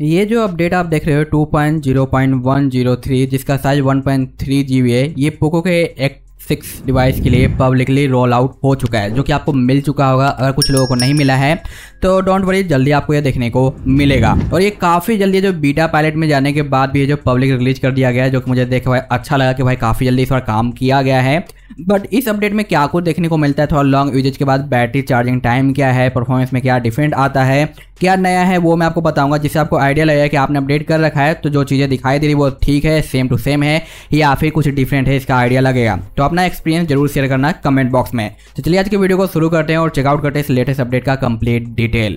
ये जो अपडेट आप देख रहे हो 2.0.103 जिसका साइज 1.3 जीबी है ये पोको के एक सिक्स डिवाइस के लिए पब्लिकली रोल आउट हो चुका है जो कि आपको मिल चुका होगा अगर कुछ लोगों को नहीं मिला है तो डोंट वरी जल्दी आपको ये देखने को मिलेगा और ये काफ़ी जल्दी जो बीटा पायलट में जाने के बाद भी ये जो पब्लिक रिलीज कर दिया गया है जो कि मुझे भाई अच्छा लगा कि भाई काफ़ी जल्दी इस पर काम किया गया है बट इस अपडेट में क्या कुछ देखने को मिलता है थोड़ा लॉन्ग यूजेज के बाद बैटरी चार्जिंग टाइम क्या है परफॉर्मेंस में क्या डिफरेंट आता है क्या नया है वो मैं आपको बताऊंगा जिससे आपको आइडिया लगेगा कि आपने अपडेट कर रखा है तो जो चीज़ें दिखाई दे रही वो ठीक है सेम टू सेम है या फिर कुछ डिफरेंट है इसका आइडिया लगेगा तो अपना अपना एक्सपीरियंस जरूर शेयर करना कमेंट बॉक्स में तो चलिए आज के वीडियो को शुरू करते हैं और चेकआउट करते हैं इस लेटेस्ट अपडेट का कंप्लीट डिटेल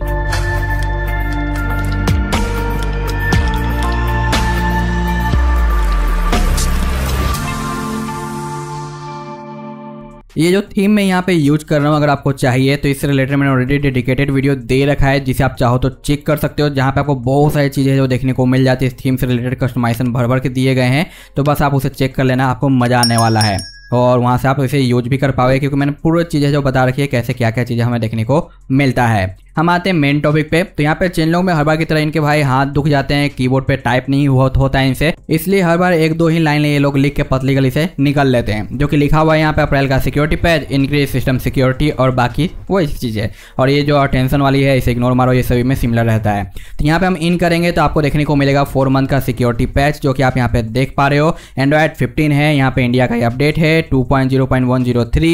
ये जो थीम मैं यहाँ पे यूज कर रहा हूँ अगर आपको चाहिए तो इससे रिलेटेड मैंने ऑलरेडी डेडिकेटेड वीडियो दे रखा है जिसे आप चाहो तो चेक कर सकते हो जहाँ पे आपको बहुत सारी चीज़ें जो देखने को मिल जाती है इस थीम से रिलेटेड कस्टमाइजेशन भर भर के दिए गए हैं तो बस आप उसे चेक कर लेना आपको मज़ा आने वाला है और वहाँ से आप इसे यूज भी कर पाओगे क्योंकि मैंने पूरी चीज़ें जो बता रखी है कैसे क्या क्या चीज़ें हमें देखने को मिलता है हम आते हैं मेन टॉपिक पे तो यहाँ पे लोगों में हर बार की तरह इनके भाई हाथ दुख जाते हैं कीबोर्ड पे टाइप नहीं हुआ होता है इनसे इसलिए हर बार एक दो ही लाइन ये लोग लिख के पतली गली से निकल लेते हैं जो कि लिखा हुआ है यहाँ पे अप्रैल का security patch increase system security और बाकी वो इस चीज़ है और ये जो टेंशन वाली है इसे इग्नोर मारो ये सभी में सिमिलर रहता है तो यहाँ पे हम इन करेंगे तो आपको देखने को मिलेगा फोर मंथ का सिक्योरिटी पैच जो कि आप यहाँ पे देख पा रहे हो एंड्रॉयड फिफ्टीन है यहाँ पे इंडिया का अपडेट है two point zero point one zero three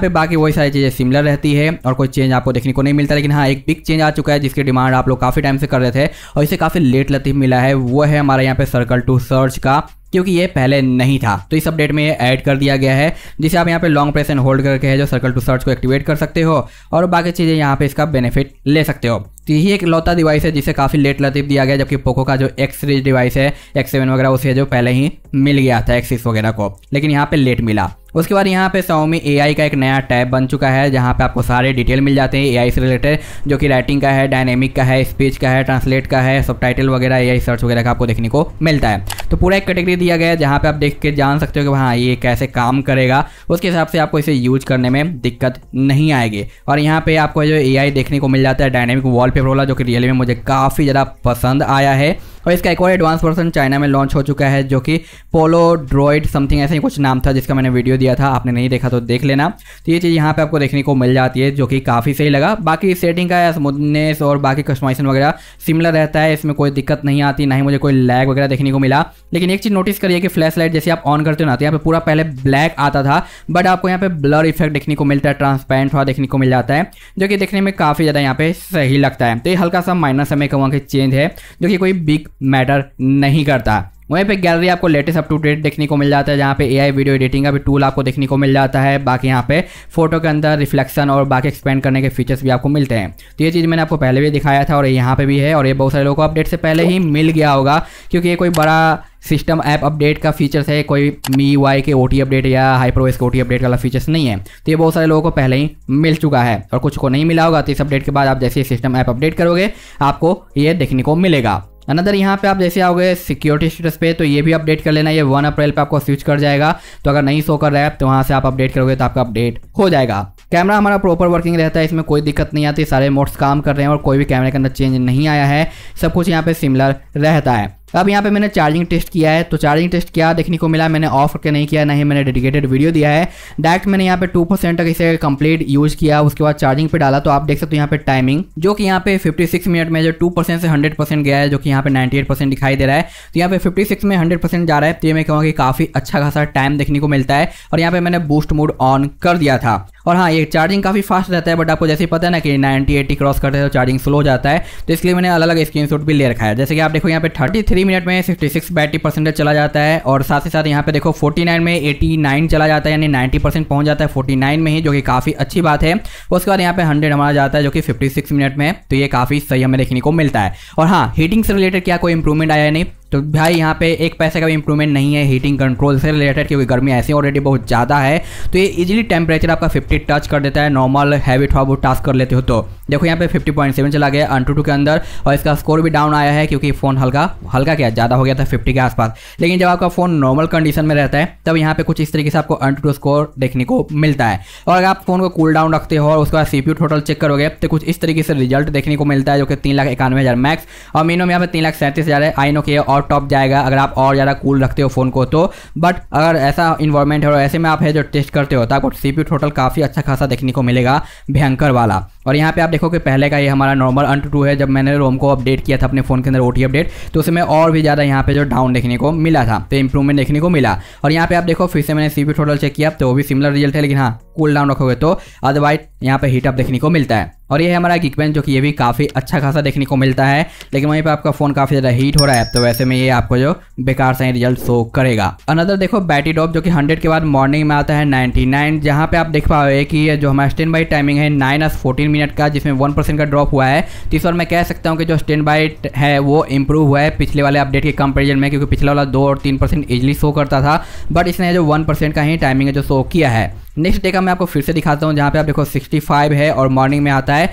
पे बाकी वही सारी चीज़ें सिमिलर रहती है और कोई चेंज आपको देखने को नहीं मिलता लेकिन हाँ एक बिग चेंज आ चुका है जिसकी डिमांड आप लोग काफ़ी टाइम से कर रहे थे और इसे काफ़ी लेट लतीफ मिला है वो है हमारे यहाँ पे सर्कल टू सर्च का क्योंकि ये पहले नहीं था तो इस अपडेट में ये ऐड कर दिया गया है जिसे आप यहाँ पे लॉन्ग प्रेस एंड होल्ड करके है जो सर्कल टू सर्च को एक्टिवेट कर सकते हो और बाकी चीज़ें यहाँ पे इसका बेनिफिट ले सकते हो तो यही एक लौता डिवाइस है जिसे काफ़ी लेट लतीफ दिया गया जबकि पोको का जो एक्स सीरीज डिवाइस है एक्स वगैरह उसे जो पहले ही मिल गया था एक्सिस वगैरह को लेकिन यहाँ पर लेट मिला उसके बाद यहाँ पे सौमी ए का एक नया टैब बन चुका है जहाँ पे आपको सारे डिटेल मिल जाते हैं ए से रिलेटेड जो कि राइटिंग का है डायनेमिक का है स्पीच का है ट्रांसलेट का है सब टाइटल वगैरह ए सर्च वगैरह का आपको देखने को मिलता है तो पूरा एक कैटेगरी दिया गया है जहाँ पे आप देख के जान सकते हो कि हाँ ये कैसे काम करेगा उसके हिसाब से आपको इसे यूज करने में दिक्कत नहीं आएगी और यहाँ पे आपको जो ए देखने को मिल जाता है डायनेमिक वॉलपेपर वाला जो कि रियल में मुझे काफ़ी ज़्यादा पसंद आया है और इसका एक और एडवांस वर्सन चाइना में लॉन्च हो चुका है जो कि पोलो ड्रॉइड समथिंग ऐसा ही कुछ नाम था जिसका मैंने वीडियो दिया था आपने नहीं देखा तो देख लेना तो ये चीज़ यहाँ पर आपको देखने को मिल जाती है जो कि काफ़ी सही लगा बाकी सेटिंग का स्मूथनेस और बाकी कस्टमाइजेशन वगैरह सिमिलर रहता है इसमें कोई दिक्कत नहीं आती ना ही मुझे कोई लैग वगैरह देखने को मिला लेकिन एक चीज़ नोटिस करिए कि फ्लैश लाइट जैसे आप ऑन करते हो ना तो यहाँ पर पूरा पहले ब्लैक आता था बट आपको यहाँ पे ब्लर इफेक्ट देखने को मिलता है ट्रांसपेरेंट हुआ देखने को मिल जाता है जो कि देखने में काफ़ी ज़्यादा यहाँ पे सही लगता है तो ये हल्का सा माइनस समय कहूँगा कि चेंज है जो कि कोई बिग मैटर नहीं करता वहीं पे गैलरी आपको लेटेस्ट अप टू डेट देखने को मिल जाता है जहाँ पे एआई वीडियो एडिटिंग का भी टूल आपको देखने को मिल जाता है बाकी यहाँ पे फोटो के अंदर रिफ्लेक्शन और बाकी एक्सपेंड करने के फीचर्स भी आपको मिलते हैं तो ये चीज़ मैंने आपको पहले भी दिखाया था और यहाँ पे भी है और ये बहुत सारे लोगों को अपडेट से पहले ही मिल गया होगा क्योंकि ये कोई बड़ा सिस्टम ऐप अपडेट का फीचर्स है कोई मी वाई के ओ अपडेट या हाइपरवेस के ओ अपडेट वाला फीचर्स नहीं है तो ये बहुत सारे लोगों को पहले ही मिल चुका है और कुछ को नहीं मिला होगा तो इस अपडेट के बाद आप जैसे सिस्टम ऐप अपडेट करोगे आपको ये देखने को मिलेगा अनदर यहाँ पे आप जैसे आओगे सिक्योरिटी स्टेटस पे तो ये भी अपडेट कर लेना ये वन अप्रैल पे आपको स्विच कर जाएगा तो अगर नहीं शो कर रहा है तो वहाँ से आप अपडेट करोगे तो आपका अपडेट हो जाएगा कैमरा हमारा प्रॉपर वर्किंग रहता है इसमें कोई दिक्कत नहीं आती सारे मोड्स काम कर रहे हैं और कोई भी कैमरे के अंदर चेंज नहीं आया है सब कुछ यहाँ पे सिमिलर रहता है अब यहाँ पे मैंने चार्जिंग टेस्ट किया है तो चार्जिंग टेस्ट क्या देखने को मिला मैंने ऑफ करके नहीं किया नहीं मैंने डेडिकेटेड वीडियो दिया है डायरेक्ट मैंने यहाँ पे टू परसेंट तक इसे कंप्लीट यूज किया उसके बाद चार्जिंग पे डाला तो आप देख सकते हो यहाँ पे टाइमिंग जो कि यहाँ पे 56 मिनट में जो 2% से हंड्रेड गया है जो कि यहाँ पे नाइन्टी दिखाई दे रहा है तो यहाँ पे फिफ्टी में हंड्रेड जा रहा है तो ये मैं कहूँगा कि काफ़ी अच्छा खासा टाइम देखने को मिलता है और यहाँ पे मैंने बूस्ट मोड ऑन कर दिया था और हाँ ये चार्जिंग काफ़ी फास्ट रहता है बट आपको जैसे पता है ना कि 90 80 क्रॉस करते हैं तो चार्जिंग स्लो हो जाता है तो इसलिए मैंने अलग अलग स्क्रीनशॉट भी ले रखा है जैसे कि आप देखो यहाँ पे 33 थ्री मिनट में सिक्सटी सिक्स बैटरी परसेंटेज चला जाता है और साथ ही साथ यहाँ पे देखो फोर्टी नाइन में एटी नाइन चला जाता है यानी नाइन्टी परसेंट पहुँच जाता है फोर्टी नाइन में ही जो कि काफ़ी अच्छी बात है उसके बाद यहाँ पे हंड्रेड हमारा जाता है जो कि फिफ्टी सिक्स मिनट में तो ये काफ़ी सही हमें देखने को मिलता है और हाँ हीटिंग से रिलेटेड क्या कोई इंप्रूवमेंट आया नहीं तो भाई यहाँ पे एक पैसे का भी इंप्रूवमेंट नहीं है हीटिंग कंट्रोल से रिलेटेड क्योंकि गर्मी ऐसी ऑलरेडी बहुत ज़्यादा है तो ये इजीली टेम्परेचर आपका 50 टच कर देता है नॉर्मल हैवी थोड़ा बहुत टास्क कर लेते हो तो देखो यहाँ पे 50.7 चला गया अन टू के अंदर और इसका स्कोर भी डाउन आया है क्योंकि फ़ोन हल्का हल्का क्या ज़्यादा हो गया था फिफ्टी के आसपास लेकिन जब आपका फ़ोन नॉर्मल कंडीशन में रहता है तब यहाँ पर कुछ इस तरीके से आपको अन टू स्कोर देखने को मिलता है और अगर आप फ़ोन को कूल डाउन रखते हो और उसके बाद सी टोटल चेक करोगे तो कुछ इस तरीके से रिजल्ट देखने को मिलता है जो कि तीन लाख हज़ार मैक्स और मिनिमम यहाँ पर तीन लाख सैंतीस हज़ार है आइनो के और और टॉप जाएगा अगर आप और ज़्यादा कूल रखते हो फ़ोन को तो बट अगर ऐसा इन्वायरमेंट है और ऐसे में आप है जो टेस्ट करते हो तो आपको सी टोटल काफ़ी अच्छा खासा देखने को मिलेगा भयंकर वाला और यहाँ पे आप देखो कि पहले का ये हमारा नॉर्मल अंट टू है जब मैंने रोम को अपडेट किया था अपने फ़ोन के अंदर ओ अपडेट तो उसमें और भी ज़्यादा यहाँ पे जो डाउन देखने को मिला था तो इंप्रूवमेंट देखने को मिला और यहाँ पे आप देखो फिर से मैंने सी टोटल चेक किया तो वो भी सिमिलर रिजल्ट है लेकिन हाँ कूल डाउन रखोगे तो अदरवाइज यहाँ पे हीटअप देखने को मिलता है और ये है हमारा गिकबेंच जो कि ये भी काफ़ी अच्छा खासा देखने को मिलता है लेकिन वहीं पर आपका फ़ोन काफ़ी ज़्यादा हीट हो रहा है तो वैसे में ये आपको जो बेकार सा रिजल्ट शो करेगा अनदर देखो बैटरी डॉप जो कि हंड्रेड के बाद मॉर्निंग में आता है नाइनटी नाइन जहाँ पर आप देख पाओगे कि जो हमारा स्टैंड बाई टाइमिंग है नाइन आज फोर्टीन मिनट का जिसमें वन परसेंट का ड्रॉप हुआ है तो इस बार मैं कह सकता हूँ कि जो स्टैंड बाई है वो इम्प्रूव हुआ है पिछले वाले अपडेट के कंपेरिजन में क्योंकि पिछला वाला दो और तीन परसेंट ईजिली शो करता था बट इसने जो वन परसेंट का ही टाइमिंग है जो शो किया है नेक्स्ट डे का मैं आपको फिर से दिखाता हूँ जहाँ पे आप देखो 65 है और मॉर्निंग में आता है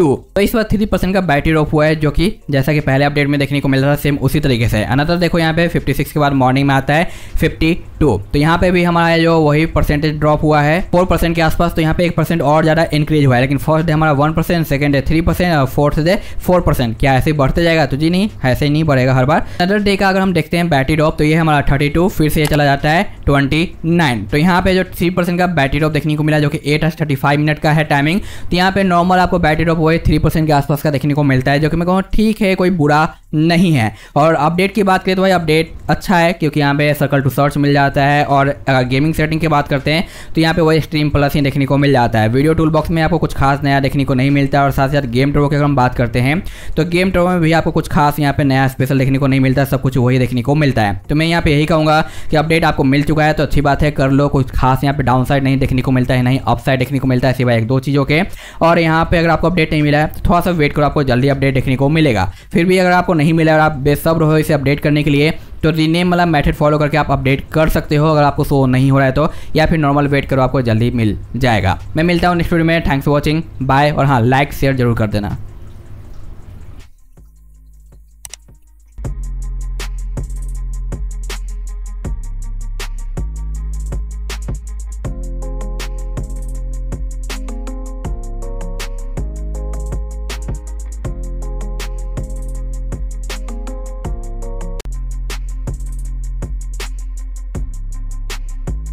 टू तो इस बार थ्री परसेंट का बैटरी ऑफ हुआ है जो कि जैसा कि पहले अपडेट में देखने को मिल रहा था सेम उसी तरीके से अनदर देखो यहाँ पे 56 के बाद मॉर्निंग में आता है 52 तो यहाँ पे भी हमारा जो वही परसेंटेज ड्रॉप हुआ है 4 परसेंट के आसपास तो यहाँ पे एक परसेंट और ज़्यादा इंक्रीज हुआ है लेकिन फर्स्ट डे हमारा one percent second day three percent और फोर्थ डे फोर परसेंट क्या ऐसे बढ़ते जाएगा तो जी नहीं ऐसे ही नहीं बढ़ेगा हर बार अनदर डे का अगर हम देखते हैं बैटरी ड्रॉप तो ये हमारा थर्टी फिर से ये चला जाता है ट्वेंटी तो यहाँ पे जो थ्री का बैटरी ड्रॉप देखने को मिला जो कि एट मिनट का है टाइमिंग तो यहाँ पे नॉर्मल आपको बैटरी ड्रॉप को थ्री परसेंट के आसपास का देखने को मिलता है जो कि मैं कहूँ ठीक है कोई बुरा नहीं है और अपडेट की बात करें तो भाई अपडेट अच्छा है क्योंकि यहाँ पे सर्कल टू सर्च मिल जाता है और अगर गेमिंग सेटिंग की बात करते हैं तो यहाँ पे वही स्ट्रीम प्लस ही देखने को मिल जाता है वीडियो टूल बॉक्स में आपको कुछ खास नया देखने को नहीं मिलता और साथ साथ गेम ट्रो की अगर हम बात करते हैं तो गेम ट्रो में भी आपको कुछ खास यहाँ पे नया स्पेशल देखने को नहीं मिलता सब कुछ वही देखने को मिलता है तो मैं यहाँ पे यही कहूँगा कि अपडेट आपको मिल चुका है तो अच्छी बात है कर लो कुछ खास यहाँ पे डाउन साइड नहीं देखने को मिलता है नहीं अप देखने को मिलता है सिवाय एक दो चीज़ों के और यहाँ पे अगर आपको अपडेट नहीं मिला है तो थोड़ा सा वेट करो आपको जल्दी अपडेट देखने को मिलेगा फिर भी अगर आपको नहीं मिला और आप बेसब्र हो इसे अपडेट करने के लिए तो रीनेम वाला मेथड फॉलो करके आप अपडेट कर सकते हो अगर आपको शो नहीं हो रहा है तो या फिर नॉर्मल वेट करो आपको जल्दी मिल जाएगा मैं मिलता हूँ नेक्स्ट वीडियो में थैंक्स फॉर वॉचिंग बाय और हाँ लाइक शेयर जरूर कर देना